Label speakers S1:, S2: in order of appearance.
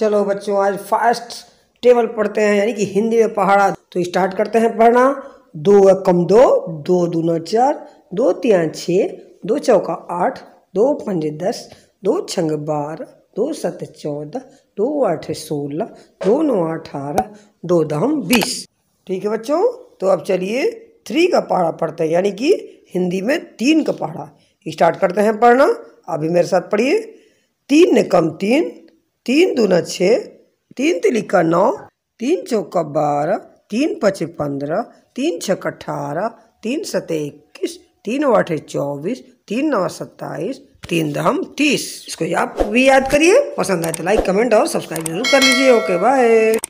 S1: चलो बच्चों आज फास्ट टेबल पढ़ते हैं यानी कि हिंदी में पहाड़ा तो स्टार्ट करते हैं पढ़ना दो कम दो दो दूना चार दो तिया छः दो चौका आठ दो पंज दस दो छंग बारह दो सत चौदह दो आठ सोलह दो नौ अठारह दो दम बीस ठीक है बच्चों तो अब चलिए थ्री का पहाड़ा पढ़ते हैं यानी कि हिंदी में तीन का पहाड़ा स्टार्ट करते हैं पढ़ना अभी मेरे साथ पढ़िए तीन कम तीन तीन दूना छः तीन तिलिका नौ तीन चौका बारह तीन पचे पंद्रह तीन छक अठारह तीन सत इक्कीस तीन आठे चौबीस तीन नौ सत्ताईस तीन दम तीस इसको आप भी याद करिए पसंद आए तो लाइक कमेंट और सब्सक्राइब जरूर कर लीजिए ओके बाय